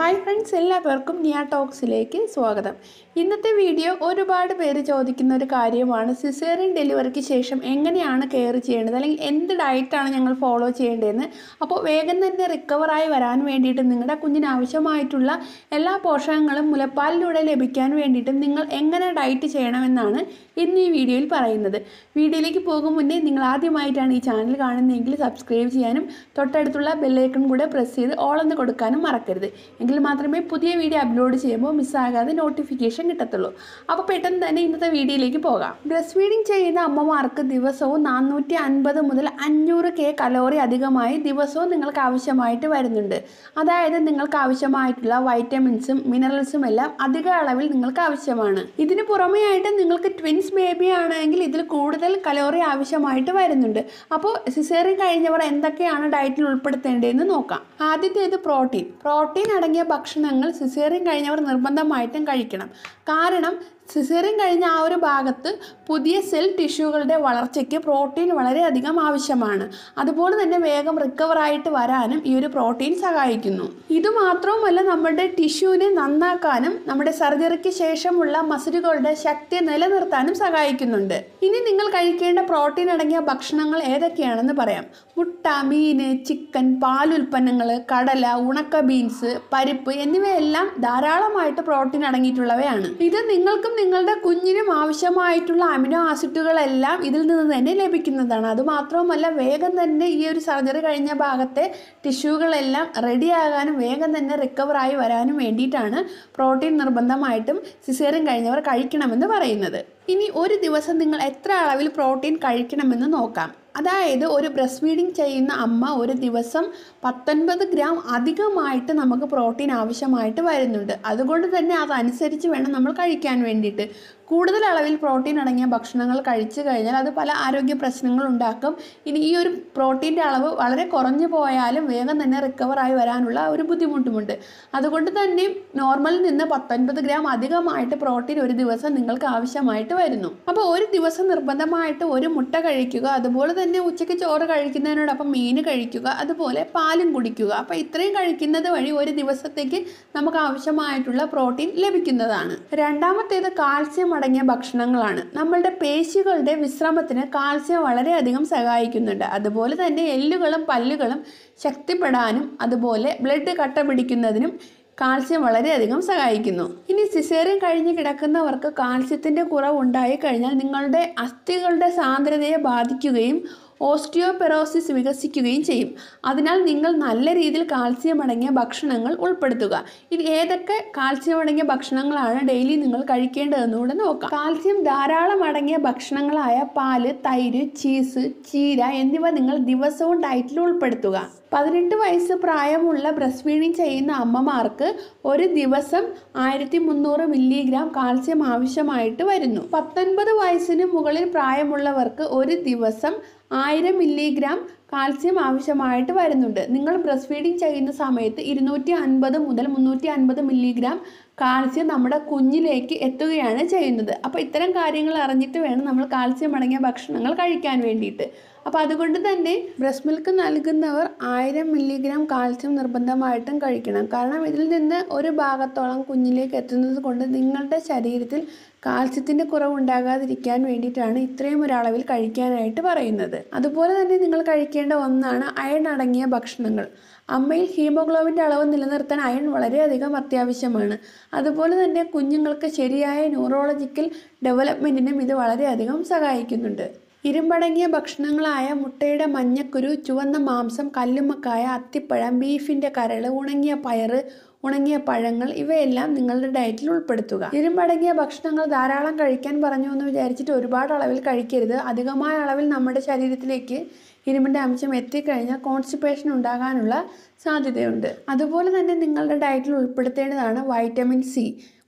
hi friends എല്ലാവർക്കും നിയ ടോക്സിലേക്ക് സ്വാഗതം ഇന്നത്തെ വീഡിയോ ഒരുപാട് പേര് ചോദിക്കുന്ന ഒരു കാര്യമാണ് സിസേറിയൻ ഡെലിവറിക്ക് ശേഷം എങ്ങനെയാണ് കെയർ ചെയ്യേണ്ടത് അല്ലെങ്കിൽ എന്ത് ഡയറ്റാണ് ഞങ്ങൾ ഫോളോ ചെയ്യേണ്ടതെന്ന് അപ്പോൾ വേഗം തന്നെ റിക്കവറായി വരാൻ വേണ്ടിയിട്ട് നിങ്ങളുടെ കുഞ്ഞിന് ആവശ്യമായിട്ടുള്ള എല്ലാ പോഷകങ്ങളും മുലപ്പാലിലൂടെ ലഭിക്കാൻ വേണ്ടിയിട്ടും നിങ്ങൾ എങ്ങനെ ഡയറ്റ് ചെയ്യണമെന്നാണ് ഇന്ന് ഈ വീഡിയോയിൽ പറയുന്നത് വീഡിയോയിലേക്ക് പോകും മുന്നേ നിങ്ങൾ ആദ്യമായിട്ടാണ് ഈ ചാനൽ കാണുന്നതെങ്കിൽ സബ്സ്ക്രൈബ് ചെയ്യാനും തൊട്ടടുത്തുള്ള ബെല്ലൈക്കൺ കൂടെ പ്രസ് ചെയ്ത് ഓളെന്ന് കൊടുക്കാനും മറക്കരുത് എങ്കിൽ മാത്രമേ പുതിയ വീഡിയോ അപ്ലോഡ് ചെയ്യുമ്പോൾ മിസ്സാകാതെ നോട്ടിഫിക്കേഷൻ സന്തോഷം കിട്ടത്തുള്ളൂ അപ്പോൾ പെട്ടെന്ന് തന്നെ ഇന്നത്തെ വീഡിയോയിലേക്ക് പോകാം ബ്രസ്റ്റ് ഫീഡിംഗ് ചെയ്യുന്ന അമ്മമാർക്ക് ദിവസവും നാനൂറ്റി അൻപത് മുതൽ അഞ്ഞൂറ് കെ കലോറി അധികമായി ദിവസവും നിങ്ങൾക്ക് ആവശ്യമായിട്ട് വരുന്നുണ്ട് അതായത് നിങ്ങൾക്ക് ആവശ്യമായിട്ടുള്ള വൈറ്റമിൻസും മിനറൽസും എല്ലാം അധിക അളവിൽ നിങ്ങൾക്ക് ആവശ്യമാണ് ഇതിന് പുറമെയായിട്ട് നിങ്ങൾക്ക് ട്വിൻസ് ബേബി ആണെങ്കിൽ ഇതിൽ കൂടുതൽ കലോറി ആവശ്യമായിട്ട് വരുന്നുണ്ട് അപ്പോൾ സിസേറിയൻ കഴിഞ്ഞവർ എന്തൊക്കെയാണ് ഡയറ്റിൽ ഉൾപ്പെടുത്തേണ്ടതെന്ന് നോക്കാം ആദ്യത്തേത് പ്രോട്ടീൻ പ്രോട്ടീൻ അടങ്ങിയ ഭക്ഷണങ്ങൾ സിസേറിയൻ കഴിഞ്ഞവർ നിർബന്ധമായിട്ടും കഴിക്കണം കാരണം സിസേറിയൻ കഴിഞ്ഞ ആ ഒരു ഭാഗത്ത് പുതിയ സെൽ ടിഷ്യൂകളുടെ വളർച്ചയ്ക്ക് പ്രോട്ടീൻ വളരെയധികം ആവശ്യമാണ് അതുപോലെ തന്നെ വേഗം റിക്കവറായിട്ട് വരാനും ഈ ഒരു പ്രോട്ടീൻ സഹായിക്കുന്നു ഇതുമാത്രവുമല്ല നമ്മുടെ ടിഷ്യൂവിനെ നന്നാക്കാനും നമ്മുടെ സർജറിക്ക് ശേഷമുള്ള മസിലുകളുടെ ശക്തി നിലനിർത്താനും സഹായിക്കുന്നുണ്ട് ഇനി നിങ്ങൾ കഴിക്കേണ്ട പ്രോട്ടീൻ അടങ്ങിയ ഭക്ഷണങ്ങൾ ഏതൊക്കെയാണെന്ന് പറയാം മുട്ട മീന് ചിക്കൻ പാലുൽപ്പന്നങ്ങൾ കടല ഉണക്ക ബീൻസ് പരിപ്പ് എന്നിവയെല്ലാം ധാരാളമായിട്ട് പ്രോട്ടീൻ അടങ്ങിയിട്ടുള്ളവയാണ് ഇത് നിങ്ങൾക്കും നിങ്ങളുടെ കുഞ്ഞിനും ആവശ്യമായിട്ടുള്ള അമിനോ ആസിഡുകളെല്ലാം ഇതിൽ നിന്ന് തന്നെ ലഭിക്കുന്നതാണ് അതുമാത്രവുമല്ല വേഗം തന്നെ ഈ ഒരു സർജറി കഴിഞ്ഞ ഭാഗത്തെ ടിഷ്യൂകളെല്ലാം റെഡിയാകാനും വേഗം തന്നെ റിക്കവറായി വരാനും വേണ്ടിയിട്ടാണ് പ്രോട്ടീൻ നിർബന്ധമായിട്ടും സിസേറിയൻ കഴിഞ്ഞവർ കഴിക്കണമെന്ന് പറയുന്നത് ഇനി ഒരു ദിവസം നിങ്ങൾ എത്ര അളവിൽ പ്രോട്ടീൻ കഴിക്കണമെന്ന് നോക്കാം അതായത് ഒരു ബ്രസ്റ്റ് ഫീഡിങ് ചെയ്യുന്ന അമ്മ ഒരു ദിവസം പത്തൊൻപത് ഗ്രാം അധികമായിട്ട് നമുക്ക് പ്രോട്ടീൻ ആവശ്യമായിട്ട് വരുന്നുണ്ട് അതുകൊണ്ട് തന്നെ അതനുസരിച്ച് വേണം നമ്മൾ കഴിക്കാൻ വേണ്ടിയിട്ട് കൂടുതൽ അളവിൽ പ്രോട്ടീൻ അടങ്ങിയ ഭക്ഷണങ്ങൾ കഴിച്ചു കഴിഞ്ഞാൽ അത് പല ആരോഗ്യ പ്രശ്നങ്ങൾ ഉണ്ടാക്കും ഇനി ഈ ഒരു പ്രോട്ടീൻ്റെ അളവ് വളരെ കുറഞ്ഞു പോയാലും വേഗം തന്നെ റിക്കവറായി വരാനുള്ള ഒരു ബുദ്ധിമുട്ടുമുണ്ട് അതുകൊണ്ട് തന്നെ നോർമലിൽ നിന്ന് പത്തൊൻപത് ഗ്രാം അധികമായിട്ട് പ്രോട്ടീൻ ഒരു ദിവസം നിങ്ങൾക്ക് ആവശ്യമായിട്ട് വരുന്നു അപ്പോൾ ഒരു ദിവസം നിർബന്ധമായിട്ട് ഒരു മുട്ട കഴിക്കുക അതുപോലെ തന്നെ ഉച്ചയ്ക്ക് ചോറ് കഴിക്കുന്നതിനോടൊപ്പം മീൻ കഴിക്കുക അതുപോലെ പാലും കുടിക്കുക അപ്പോൾ ഇത്രയും കഴിക്കുന്നത് വഴി ഒരു ദിവസത്തേക്ക് നമുക്ക് ആവശ്യമായിട്ടുള്ള പ്രോട്ടീൻ ലഭിക്കുന്നതാണ് രണ്ടാമത്തേത് കാൽസ്യം അടങ്ങിയ ഭക്ഷണങ്ങളാണ് നമ്മളുടെ പേശികളുടെ വിശ്രമത്തിന് കാൽസ്യം വളരെയധികം സഹായിക്കുന്നുണ്ട് അതുപോലെ തന്നെ എല്ലുകളും പല്ലുകളും ശക്തിപ്പെടാനും അതുപോലെ ബ്ലഡ് കട്ട പിടിക്കുന്നതിനും കാൽസ്യം വളരെയധികം സഹായിക്കുന്നു ഇനി സിസേറിയൻ കഴിഞ്ഞ് കിടക്കുന്നവർക്ക് കാൽസ്യത്തിൻ്റെ കുറവ് കഴിഞ്ഞാൽ നിങ്ങളുടെ അസ്ഥികളുടെ സാന്ദ്രതയെ ബാധിക്കുകയും ഓസ്റ്റിയോപെറോസിസ് വികസിക്കുകയും ചെയ്യും അതിനാൽ നിങ്ങൾ നല്ല രീതിയിൽ കാൽസ്യം അടങ്ങിയ ഭക്ഷണങ്ങൾ ഉൾപ്പെടുത്തുക ഇത് ഏതൊക്കെ കാൽസ്യം അടങ്ങിയ ഭക്ഷണങ്ങളാണ് ഡെയിലി നിങ്ങൾ കൂടെ നോക്കാം കാൽസ്യം ധാരാളം അടങ്ങിയ ഭക്ഷണങ്ങളായ പാല് തൈര് ചീസ് ചീര എന്നിവ നിങ്ങൾ ദിവസവും ഡയറ്റിൽ ഉൾപ്പെടുത്തുക പതിനെട്ട് വയസ്സ് പ്രായമുള്ള ബ്രസ്റ്റ് ഫീഡിംഗ് ചെയ്യുന്ന അമ്മമാർക്ക് ഒരു ദിവസം ആയിരത്തി മുന്നൂറ് മില്ലിഗ്രാം കാൽസ്യം ആവശ്യമായിട്ട് വരുന്നു പത്തൊൻപത് വയസ്സിന് മുകളിൽ പ്രായമുള്ളവർക്ക് ഒരു ദിവസം ആയിരം മില്ലിഗ്രാം കാൽസ്യം ആവശ്യമായിട്ട് വരുന്നുണ്ട് നിങ്ങൾ ബ്രസ്റ്റ് ഫീഡിങ് ചെയ്യുന്ന സമയത്ത് ഇരുന്നൂറ്റി അൻപത് മുതൽ മുന്നൂറ്റി അൻപത് മില്ലിഗ്രാം കാൽസ്യം നമ്മുടെ കുഞ്ഞിലേക്ക് എത്തുകയാണ് ചെയ്യുന്നത് അപ്പോൾ ഇത്തരം കാര്യങ്ങൾ അറിഞ്ഞിട്ട് വേണം നമ്മൾ കാൽസ്യം അടങ്ങിയ ഭക്ഷണങ്ങൾ കഴിക്കാൻ വേണ്ടിയിട്ട് അപ്പോൾ അതുകൊണ്ട് തന്നെ ബ്രസ്റ്റ് മിൽക്ക് നൽകുന്നവർ ആയിരം മില്ലിഗ്രാം കാൽസ്യം നിർബന്ധമായിട്ടും കഴിക്കണം കാരണം ഇതിൽ നിന്ന് ഒരു ഭാഗത്തോളം കുഞ്ഞിലേക്ക് എത്തുന്നത് കൊണ്ട് നിങ്ങളുടെ ശരീരത്തിൽ കാൽസ്യത്തിൻ്റെ കുറവുണ്ടാകാതിരിക്കാൻ വേണ്ടിയിട്ടാണ് ഇത്രയും ഒരളവിൽ കഴിക്കാനായിട്ട് പറയുന്നത് അതുപോലെ തന്നെ നിങ്ങൾ കഴിക്കേണ്ട ഒന്നാണ് അയൺ അടങ്ങിയ ഭക്ഷണങ്ങൾ അമ്മയിൽ ഹീമോഗ്ലോബിൻ്റെ അളവ് നിലനിർത്താൻ അയൺ വളരെയധികം അത്യാവശ്യമാണ് അതുപോലെ തന്നെ കുഞ്ഞുങ്ങൾക്ക് ശരിയായ ന്യൂറോളജിക്കൽ ഡെവലപ്മെൻറ്റിനും ഇത് വളരെയധികം സഹായിക്കുന്നുണ്ട് ഇരുമ്പടങ്ങിയ ഭക്ഷണങ്ങളായ മുട്ടയുടെ മഞ്ഞക്കുരു ചുവന്ന മാംസം കല്ലുമ്മക്കായ അത്തിപ്പഴം ബീഫിൻ്റെ കരൾ ഉണങ്ങിയ പയറ് ഉണങ്ങിയ പഴങ്ങൾ ഇവയെല്ലാം നിങ്ങളുടെ ഡയറ്റിൽ ഉൾപ്പെടുത്തുക ഇരുമ്പടങ്ങിയ ഭക്ഷണങ്ങൾ ധാരാളം കഴിക്കാൻ പറഞ്ഞു എന്ന് വിചാരിച്ചിട്ട് ഒരുപാട് അളവിൽ കഴിക്കരുത് അധികമായ അളവിൽ നമ്മുടെ ശരീരത്തിലേക്ക് ഇരുമ്പിൻ്റെ അംശം എത്തിക്കഴിഞ്ഞാൽ കോൺസ്റ്റിപ്പേഷൻ ഉണ്ടാകാനുള്ള സാധ്യതയുണ്ട് അതുപോലെ തന്നെ നിങ്ങളുടെ ഡയറ്റിൽ ഉൾപ്പെടുത്തേണ്ടതാണ് വൈറ്റമിൻ സി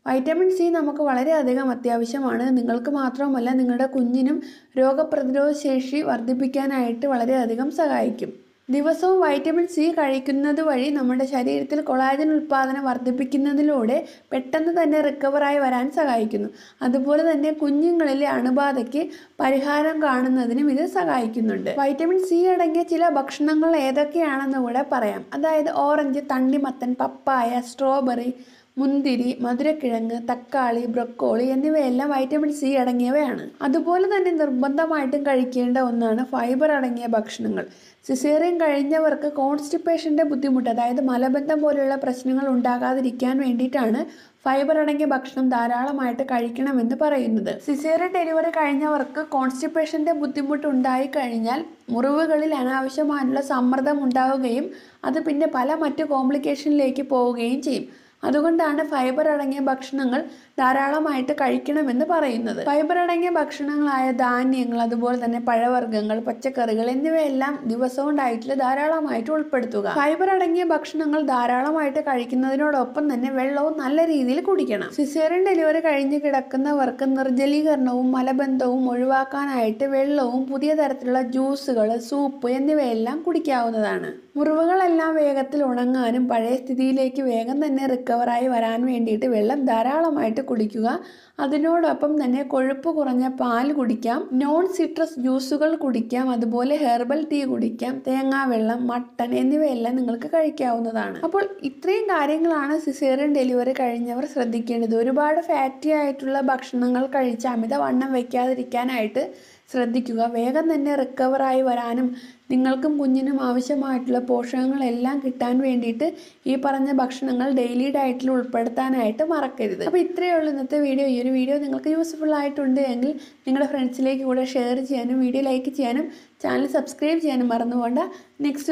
വൈറ്റമിൻ സി നമുക്ക് വളരെയധികം അത്യാവശ്യമാണ് നിങ്ങൾക്ക് മാത്രവുമല്ല നിങ്ങളുടെ കുഞ്ഞിനും രോഗപ്രതിരോധ ശേഷി വർദ്ധിപ്പിക്കാനായിട്ട് വളരെയധികം സഹായിക്കും ദിവസവും വൈറ്റമിൻ സി കഴിക്കുന്നത് വഴി നമ്മുടെ ശരീരത്തിൽ കൊളാജൻ ഉൽപ്പാദനം വർദ്ധിപ്പിക്കുന്നതിലൂടെ പെട്ടെന്ന് തന്നെ റിക്കവറായി വരാൻ സഹായിക്കുന്നു അതുപോലെ തന്നെ കുഞ്ഞുങ്ങളിലെ അണുബാധയ്ക്ക് പരിഹാരം കാണുന്നതിനും ഇത് സഹായിക്കുന്നുണ്ട് വൈറ്റമിൻ സി അടങ്ങിയ ചില ഭക്ഷണങ്ങൾ ഏതൊക്കെയാണെന്ന് കൂടെ പറയാം അതായത് ഓറഞ്ച് തണ്ണിമത്തൻ പപ്പായ സ്ട്രോബെറി മുന്തിരി മധുരക്കിഴങ്ങ് തക്കാളി ബ്രക്കോളി എന്നിവയെല്ലാം വൈറ്റമിൻ സി അടങ്ങിയവയാണ് അതുപോലെ തന്നെ നിർബന്ധമായിട്ടും കഴിക്കേണ്ട ഒന്നാണ് ഫൈബർ അടങ്ങിയ ഭക്ഷണങ്ങൾ സിസേറിയൻ കഴിഞ്ഞവർക്ക് കോൺസ്റ്റിപ്പേഷൻ്റെ ബുദ്ധിമുട്ട് അതായത് മലബന്ധം പോലെയുള്ള പ്രശ്നങ്ങൾ ഉണ്ടാകാതിരിക്കാൻ വേണ്ടിയിട്ടാണ് ഫൈബർ അടങ്ങിയ ഭക്ഷണം ധാരാളമായിട്ട് കഴിക്കണമെന്ന് പറയുന്നത് സിസേറിയൻ ഡെലിവറി കഴിഞ്ഞവർക്ക് കോൺസ്റ്റിപ്പേഷൻ്റെ ബുദ്ധിമുട്ട് ഉണ്ടായി കഴിഞ്ഞാൽ മുറിവുകളിൽ അനാവശ്യമായുള്ള സമ്മർദ്ദം ഉണ്ടാവുകയും അത് പിന്നെ പല മറ്റ് കോംപ്ലിക്കേഷനിലേക്ക് പോവുകയും ചെയ്യും അതുകൊണ്ടാണ് ഫൈബർ അടങ്ങിയ ഭക്ഷണങ്ങൾ ധാരാളമായിട്ട് കഴിക്കണമെന്ന് പറയുന്നത് ഫൈബർ അടങ്ങിയ ഭക്ഷണങ്ങളായ ധാന്യങ്ങൾ അതുപോലെ തന്നെ പഴവർഗ്ഗങ്ങൾ പച്ചക്കറികൾ എന്നിവയെല്ലാം ദിവസവും ഡയറ്റിൽ ധാരാളമായിട്ട് ഉൾപ്പെടുത്തുക ഫൈബർ അടങ്ങിയ ഭക്ഷണങ്ങൾ ധാരാളമായിട്ട് കഴിക്കുന്നതിനോടൊപ്പം തന്നെ വെള്ളവും നല്ല രീതിയിൽ കുടിക്കണം സിസേറിൻ ഡെലിവറി കഴിഞ്ഞ് കിടക്കുന്നവർക്ക് നിർജ്ജലീകരണവും മലബന്ധവും ഒഴിവാക്കാനായിട്ട് വെള്ളവും പുതിയ തരത്തിലുള്ള ജ്യൂസുകൾ സൂപ്പ് എന്നിവയെല്ലാം കുടിക്കാവുന്നതാണ് മുറിവുകളെല്ലാം വേഗത്തിൽ ഉണങ്ങാനും പഴയ സ്ഥിതിയിലേക്ക് വേഗം തന്നെ റിക്കവർ റിക്കവറായി വരാൻ വേണ്ടിയിട്ട് വെള്ളം ധാരാളമായിട്ട് കുടിക്കുക അതിനോടൊപ്പം തന്നെ കൊഴുപ്പ് കുറഞ്ഞ പാൽ കുടിക്കാം നോൺ സിട്രസ് ജ്യൂസുകൾ കുടിക്കാം അതുപോലെ ഹെർബൽ ടീ കുടിക്കാം തേങ്ങാ വെള്ളം മട്ടൺ എന്നിവയെല്ലാം നിങ്ങൾക്ക് കഴിക്കാവുന്നതാണ് അപ്പോൾ ഇത്രയും കാര്യങ്ങളാണ് സിസേറിയൻ ഡെലിവറി കഴിഞ്ഞവർ ശ്രദ്ധിക്കേണ്ടത് ഒരുപാട് ഫാറ്റി ആയിട്ടുള്ള ഭക്ഷണങ്ങൾ കഴിച്ച് അമിതവണ്ണം വയ്ക്കാതിരിക്കാനായിട്ട് ശ്രദ്ധിക്കുക വേഗം തന്നെ റിക്കവറായി വരാനും നിങ്ങൾക്കും കുഞ്ഞിനും ആവശ്യമായിട്ടുള്ള പോഷകങ്ങളെല്ലാം കിട്ടാൻ വേണ്ടിയിട്ട് ഈ പറഞ്ഞ ഭക്ഷണങ്ങൾ ഡെയിലി ഡയറ്റിൽ ഉൾപ്പെടുത്താനായിട്ട് മറക്കരുത് അപ്പോൾ ഇത്രയേ ഉള്ളൂ ഇന്നത്തെ വീഡിയോ ഈ ഒരു വീഡിയോ നിങ്ങൾക്ക് യൂസ്ഫുൾ ആയിട്ടുണ്ട് എങ്കിൽ നിങ്ങളുടെ ഫ്രണ്ട്സിലേക്ക് കൂടെ ഷെയർ ചെയ്യാനും വീഡിയോ ലൈക്ക് ചെയ്യാനും ചാനൽ സബ്സ്ക്രൈബ് ചെയ്യാനും മറന്നുകൊണ്ട് നെക്സ്റ്റ്